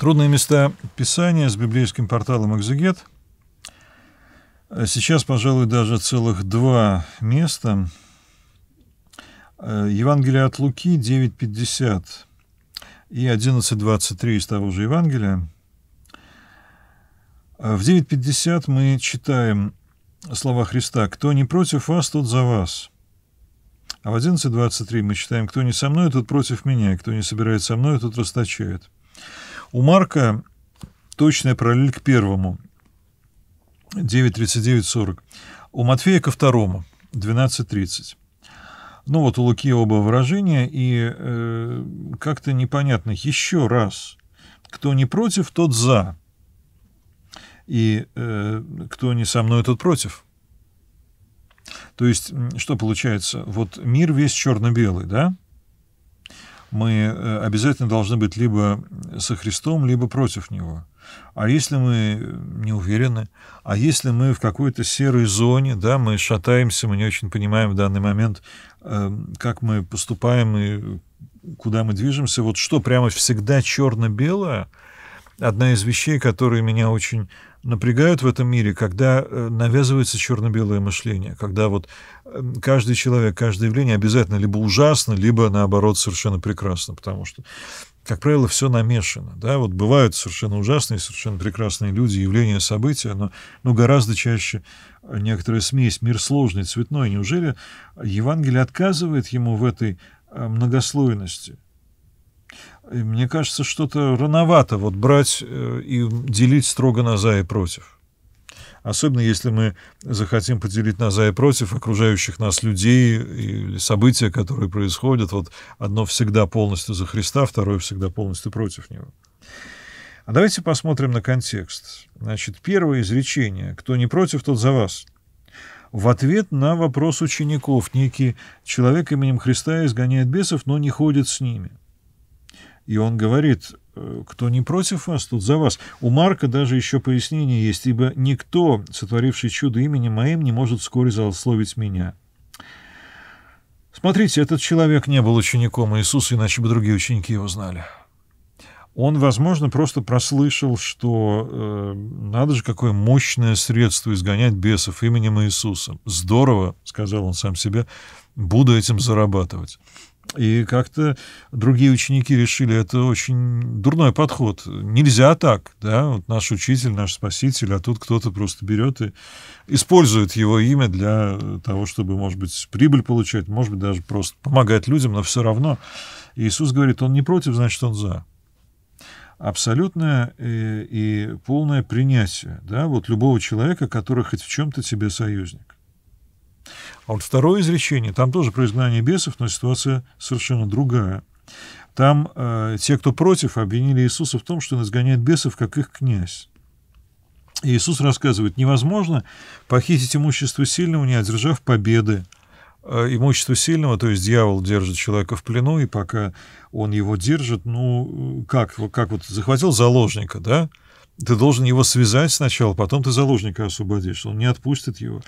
Трудные места Писания с библейским порталом «Экзегет». А сейчас, пожалуй, даже целых два места. Э, Евангелие от Луки 9.50 и 11.23 из того же Евангелия. А в 9.50 мы читаем слова Христа «Кто не против вас, тот за вас». А в 11.23 мы читаем «Кто не со мной, тот против меня, кто не собирает со мной, тот расточает». У Марка точная параллель к первому. 9.39.40. У Матфея ко второму. 12.30. Ну вот у Луки оба выражения, и э, как-то непонятно. Еще раз. Кто не против, тот за. И э, кто не со мной, тот против. То есть, что получается? Вот мир весь черно-белый, да? мы э, обязательно должны быть либо со Христом, либо против Него. А если мы э, не уверены, а если мы в какой-то серой зоне, да, мы шатаемся, мы не очень понимаем в данный момент, эм, как мы поступаем и куда мы движемся, вот что прямо всегда черно-белое, одна из вещей, которые меня очень напрягают в этом мире, когда э, навязывается черно-белое мышление, когда вот э, каждый человек, каждое явление обязательно либо ужасно, либо наоборот совершенно прекрасно, потому что как правило, все намешано. Да? Вот бывают совершенно ужасные, совершенно прекрасные люди, явления, события, но, но гораздо чаще э, некоторая смесь, мир сложный, цветной. Неужели Евангелие отказывает ему в этой многослойности? мне кажется, что-то рановато вот брать э, и делить строго на «за» и «против». Особенно если мы захотим поделить на «за» и «против» окружающих нас людей или события, которые происходят. Вот одно всегда полностью за Христа, второе всегда полностью против Него. А давайте посмотрим на контекст. Значит, первое изречение «Кто не против, тот за вас» в ответ на вопрос учеников. Некий человек именем Христа изгоняет бесов, но не ходит с ними и он говорит, «Э, кто не против вас, тот за вас. У Марка даже еще пояснение есть, ибо никто, сотворивший чудо именем моим, не может вскоре злословить меня. Смотрите, этот человек не был учеником Иисуса, иначе бы другие ученики его знали. Он, возможно, просто прослышал, что э, надо же какое мощное средство изгонять бесов именем Иисуса. Здорово, сказал он сам себе, буду этим зарабатывать. И как-то другие ученики решили, это очень дурной подход. Нельзя так, да, вот наш учитель, наш спаситель, а тут кто-то просто берет и использует его имя для того, чтобы, может быть, прибыль получать, может быть, даже просто помогать людям, но все равно. Иисус говорит, он не против, значит, он за. Абсолютное и, э, и полное принятие, да, вот любого человека, который хоть в чем-то тебе союзник. А вот второе изречение, там тоже про бесов, но ситуация совершенно другая. Там э, те, кто против, обвинили Иисуса в том, что он изгоняет бесов, как их князь. Иисус рассказывает, невозможно похитить имущество сильного, не одержав победы. Э, имущество сильного, то есть дьявол держит человека в плену, и пока он его держит, ну, как, как вот захватил заложника, да, ты должен его связать сначала, потом ты заложника освободишь, он не отпустит его.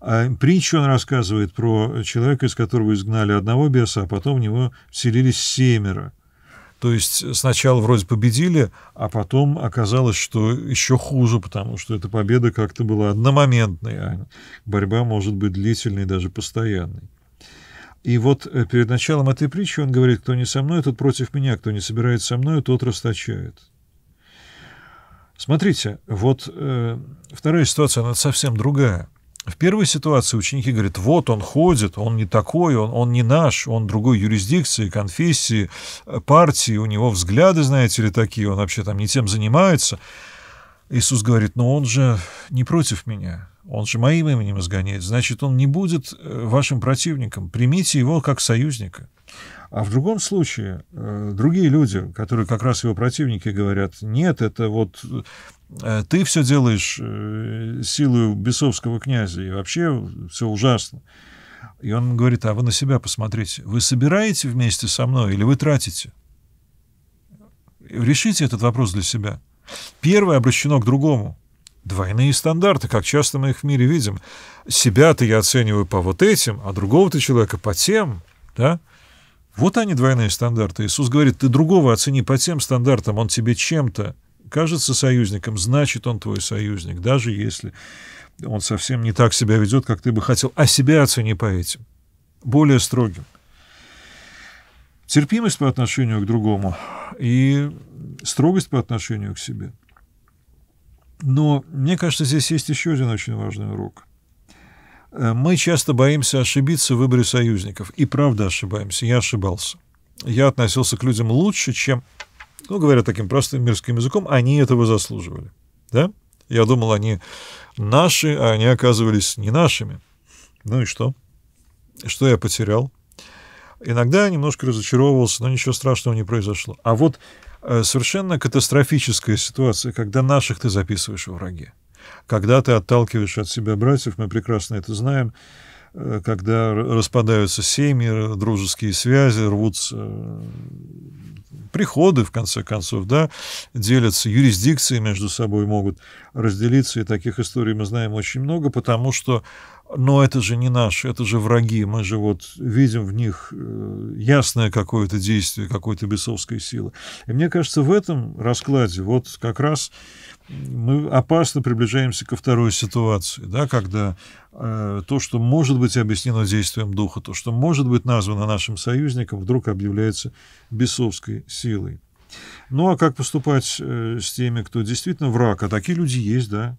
А Притчу он рассказывает про человека, из которого изгнали одного беса, а потом в него вселились семеро. То есть сначала вроде победили, а потом оказалось, что еще хуже, потому что эта победа как-то была одномоментной, а борьба может быть длительной, даже постоянной. И вот э, перед началом этой притчи он говорит, кто не со мной, тот против меня, кто не собирает со мной, тот расточает. Смотрите, вот э, вторая ситуация, она совсем другая – в первой ситуации ученики говорят, вот он ходит, он не такой, он, он не наш, он другой юрисдикции, конфессии, э, партии, у него взгляды, знаете ли, такие, он вообще там не тем занимается. Иисус говорит, но он же не против меня, он же моим именем изгоняет, значит, он не будет э, вашим противником, примите его как союзника. А в другом случае э, другие люди, которые как раз его противники, говорят, нет, это вот э, ты все делаешь силою бесовского князя, и вообще все ужасно. И он говорит, а вы на себя посмотрите, вы собираете вместе со мной или вы тратите? Решите этот вопрос для себя. Первое обращено к другому. Двойные стандарты, как часто мы их в мире видим. Себя-то я оцениваю по вот этим, а другого-то человека по тем, да? Вот они двойные стандарты. Иисус говорит, ты другого оцени по тем стандартам, он тебе чем-то кажется союзником, значит, он твой союзник, даже если он совсем не так себя ведет, как ты бы хотел, а себя оцени по этим, более строгим терпимость по отношению к другому и строгость по отношению к себе. Но мне кажется, здесь есть еще один очень важный урок. Э, мы часто боимся ошибиться в выборе союзников. И правда ошибаемся. Я ошибался. Я относился к людям лучше, чем, ну, говоря таким простым мирским языком, они этого заслуживали. Да? Я думал, они наши, а они оказывались не нашими. Ну и что? Что я потерял? Иногда немножко разочаровывался, но ничего страшного не произошло. А вот э, совершенно катастрофическая ситуация, когда наших ты записываешь в враге, Когда ты отталкиваешь от себя братьев, мы прекрасно это знаем, э, когда распадаются семьи, дружеские связи, рвутся э, приходы, в конце концов, да, делятся, юрисдикции между собой могут разделиться, и таких историй мы знаем очень много, потому что но это же не наши, это же враги. Мы же вот видим в них э, ясное какое-то действие, какой-то бесовской силы. И мне кажется, в этом раскладе вот как раз мы опасно приближаемся ко второй ситуации, да, когда э, то, что может быть объяснено действием духа, то, что может быть названо нашим союзником, вдруг объявляется бесовской силой. Ну а как поступать э, с теми, кто действительно враг? А такие люди есть, да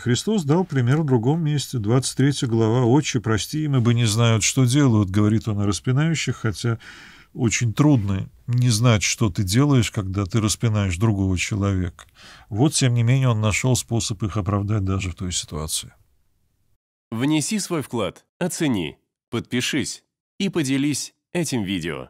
Христос дал пример в другом месте, 23 глава «Отче, прости им, ибо не знают, что делают», говорит он о распинающих, хотя очень трудно не знать, что ты делаешь, когда ты распинаешь другого человека. Вот, тем не менее, он нашел способ их оправдать даже в той ситуации. Внеси свой вклад, оцени, подпишись и поделись этим видео.